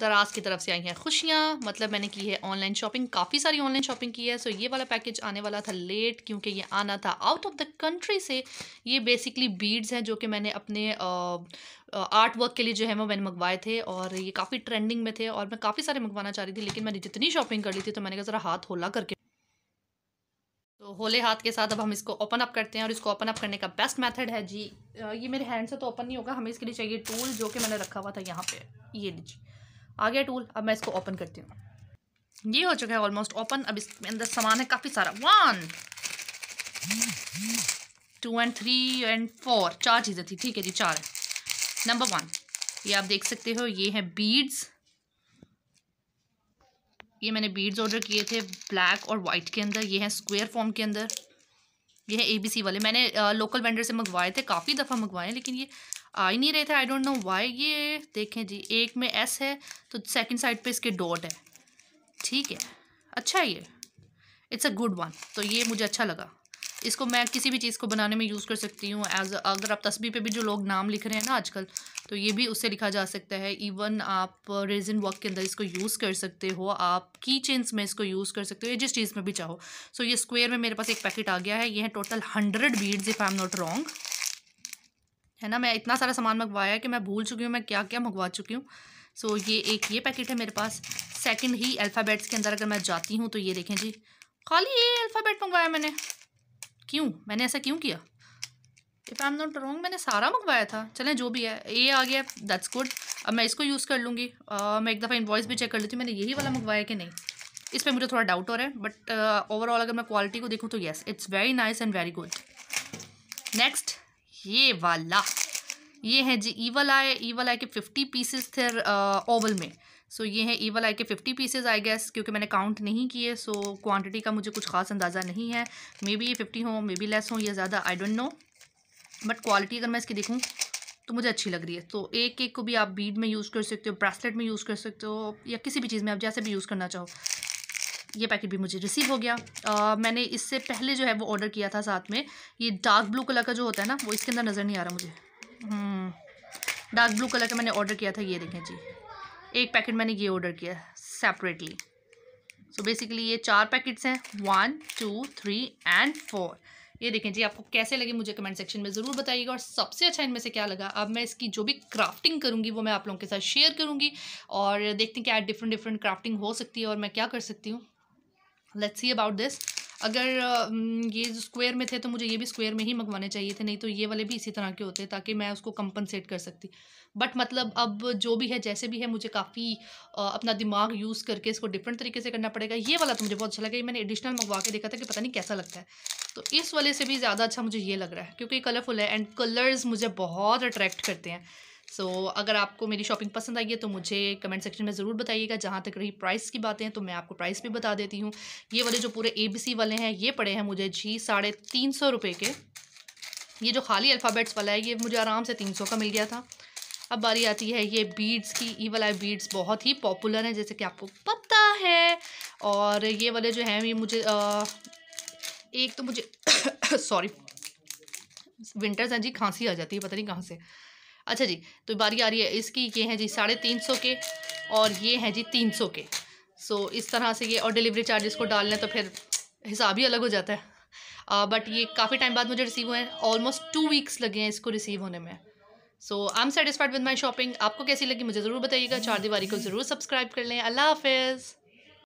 दराज की तरफ से आई हैं खुशियाँ मतलब मैंने की है ऑनलाइन शॉपिंग काफ़ी सारी ऑनलाइन शॉपिंग की है सो ये वाला पैकेज आने वाला था लेट क्योंकि ये आना था आउट ऑफ द कंट्री से ये बेसिकली बीड्स हैं जो कि मैंने अपने आर्ट वर्क के लिए जो है वो मैंने मंगवाए थे और ये काफ़ी ट्रेंडिंग में थे और मैं काफ़ी सारे मंगवाना चाह रही थी लेकिन मैंने जितनी शॉपिंग कर ली थी तो मैंने कहा ज़रा हाथ होला करके तो होले हाथ के साथ अब हम इसको ओपन अप करते हैं और इसको ओपन अप करने का बेस्ट मेथड है जी ये मेरे हैंड से तो ओपन नहीं होगा हमें इसके लिए चाहिए टूल जो कि मैंने रखा हुआ था यहाँ पे ये लीजिए आ गया टूल अब मैं इसको ओपन करती हूँ ये हो चुका है ऑलमोस्ट ओपन अब इसके अंदर सामान है काफ़ी सारा one two and three and four चार चीज़ें थी ठीक है जी चार नंबर वन ये आप देख सकते हो ये हैं बीड्स ये मैंने बीड्स ऑर्डर किए थे ब्लैक और वाइट के अंदर ये हैं स्क्वायर फॉर्म के अंदर ये है एबीसी वाले मैंने आ, लोकल वेंडर से मंगवाए थे काफ़ी दफ़ा मंगवाए लेकिन ये आ ही नहीं रहे थे आई डोंट नो वाई ये देखें जी एक में एस है तो सेकंड साइड पे इसके डॉट है ठीक है अच्छा है ये इट्स अ गुड वन तो ये मुझे अच्छा लगा इसको मैं किसी भी चीज़ को बनाने में यूज़ कर सकती हूँ एज अगर आप तस्वीर पे भी जो लोग नाम लिख रहे हैं ना आजकल तो ये भी उससे लिखा जा सकता है इवन आप रेजिन वर्क के अंदर इसको यूज़ कर सकते हो आप की चेंस में इसको यूज़ कर सकते हो या जिस चीज़ में भी चाहो सो so, ये स्क्वेयर में मेरे पास एक पैकेट आ गया है ये है total hundred beads if I am not wrong है ना मैं इतना सारा सामान मंगवाया है कि मैं भूल चुकी हूँ मैं क्या क्या मंगवा चुकी हूँ सो ये एक ये पैकेट है मेरे पास सेकंड ही अल्फ़ाबेट्स के अंदर अगर मैं जाती हूँ तो ये देखें जी खाली ये अल्फ़ाबेट मंगवाया मैंने क्यों मैंने ऐसा क्यों किया if I am not wrong मैंने सारा मंगवाया था चलें जो भी है ये आ गया दैट्स गुड अब मैं इसको यूज़ कर लूँगी मैं एक दफ़ा इन्वॉइस भी चेक कर लेती हूँ मैंने यही वाला मंगवाया कि नहीं इस पर मुझे थोड़ा डाउट हो रहा है बट ओवरऑल अगर मैं क्वालिटी को देखूँ तो yes it's very nice and very good next ये वाला ये है जी ईवल आए ईवल आए के फिफ्टी पीसेस थे ओवल में सो so, ये है ईवल आई के फिफ्टी पीसेज आई गैस क्योंकि मैंने काउंट नहीं किए सो so, क्वांटिटी का मुझे कुछ खास अंदाज़ा नहीं है मे बी ये फिफ्टी हों मे बी लेस हों या ज़्यादा I don't know but quality अगर मैं इसकी देखूँ तो मुझे अच्छी लग रही है तो एक एक को भी आप बीड में यूज़ कर सकते हो ब्रेसलेट में यूज़ कर सकते हो या किसी भी चीज़ में आप जैसे भी यूज़ करना चाहो ये पैकेट भी मुझे रिसीव हो गया आ, मैंने इससे पहले जो है वो ऑर्डर किया था साथ में ये डार्क ब्लू कलर का जो होता है ना वो इसके अंदर नज़र नहीं आ रहा मुझे डार्क ब्लू कलर का मैंने ऑर्डर किया था ये देखें जी एक पैकेट मैंने ये ऑर्डर किया सेपरेटली सो बेसिकली ये चार पैकेट्स हैं one two three and four ये देखें जी आपको कैसे लगे मुझे कमेंट सेक्शन में ज़रूर बताइएगा और सबसे अच्छा इनमें से क्या लगा अब मैं इसकी जो भी क्राफ्टिंग करूँगी वो मैं आप लोगों के साथ शेयर करूँगी और देखते हैं क्या डिफरेंट डिफरेंट क्राफ्टिंग हो सकती है और मैं क्या कर सकती हूँ लेट्स सी अबाउट दिस अगर ये स्क्वायर में थे तो मुझे ये भी स्क्वायर में ही मंगवाने चाहिए थे नहीं तो ये वाले भी इसी तरह के होते ताकि मैं उसको कंपनसेट कर सकती बट मतलब अब जो भी है जैसे भी है मुझे काफ़ी अपना दिमाग यूज़ करके इसको डिफरेंट तरीके से करना पड़ेगा ये वाला तो मुझे बहुत अच्छा लगा ये मैंने एडिशनल मंगवा के देखा था कि पता नहीं कैसा लगता है तो इस वाले से भी ज़्यादा अच्छा मुझे ये लग रहा है क्योंकि कलरफुल है एंड कलर्स मुझे बहुत अट्रैक्ट करते हैं सो so, अगर आपको मेरी शॉपिंग पसंद आई है तो मुझे कमेंट सेक्शन में ज़रूर बताइएगा जहाँ तक रही प्राइस की बातें हैं तो मैं आपको प्राइस भी बता देती हूँ ये वाले जो पूरे ए वाले हैं ये पड़े हैं मुझे जी साढ़े तीन सौ रुपये के ये जो खाली अल्फ़ाबेट्स वाला है ये मुझे आराम से तीन सौ का मिल गया था अब बारी आती है ये बीड्स की ई वाला बीड्स बहुत ही पॉपुलर हैं जैसे कि आपको पता है और ये वाले जो हैं ये मुझे आ, एक तो मुझे सॉरी विंटर्स हैं जी खांसी आ जाती है पता नहीं कहाँ से अच्छा जी तो बारी आ रही है इसकी ये हैं जी साढ़े तीन सौ के और ये हैं जी तीन सौ के सो so, इस तरह से ये और डिलीवरी चार्जेस को डाल लें तो फिर हिसाब ही अलग हो जाता है बट ये काफ़ी टाइम बाद मुझे रिसीव हुए हैं ऑलमोस्ट टू वीक्स लगे हैं इसको रिसीव होने में so I am satisfied with my shopping आपको कैसी लगी मुझे ज़रूर बताइएगा चार दीवारी को ज़रूर सब्सक्राइब कर लें अल्लाह हाफिज़